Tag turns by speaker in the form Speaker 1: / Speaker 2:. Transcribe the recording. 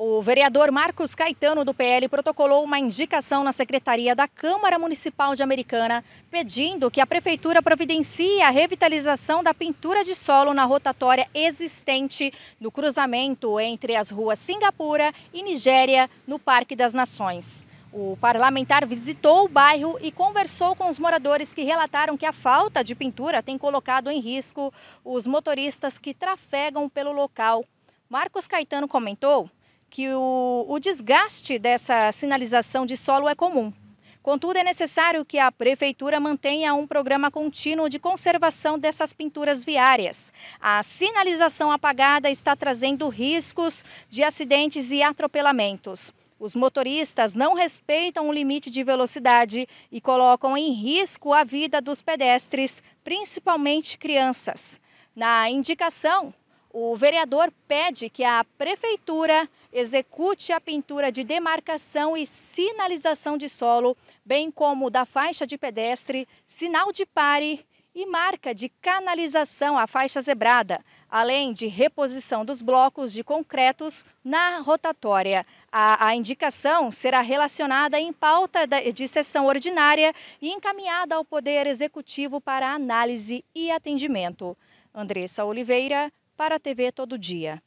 Speaker 1: O vereador Marcos Caetano, do PL, protocolou uma indicação na Secretaria da Câmara Municipal de Americana, pedindo que a Prefeitura providencie a revitalização da pintura de solo na rotatória existente no cruzamento entre as ruas Singapura e Nigéria, no Parque das Nações. O parlamentar visitou o bairro e conversou com os moradores que relataram que a falta de pintura tem colocado em risco os motoristas que trafegam pelo local. Marcos Caetano comentou que o, o desgaste dessa sinalização de solo é comum. Contudo, é necessário que a Prefeitura mantenha um programa contínuo de conservação dessas pinturas viárias. A sinalização apagada está trazendo riscos de acidentes e atropelamentos. Os motoristas não respeitam o limite de velocidade e colocam em risco a vida dos pedestres, principalmente crianças. Na indicação, o vereador pede que a prefeitura execute a pintura de demarcação e sinalização de solo, bem como da faixa de pedestre, sinal de pare e marca de canalização à faixa zebrada, além de reposição dos blocos de concretos na rotatória. A, a indicação será relacionada em pauta de sessão ordinária e encaminhada ao Poder Executivo para análise e atendimento. Andressa Oliveira, para a TV Todo Dia.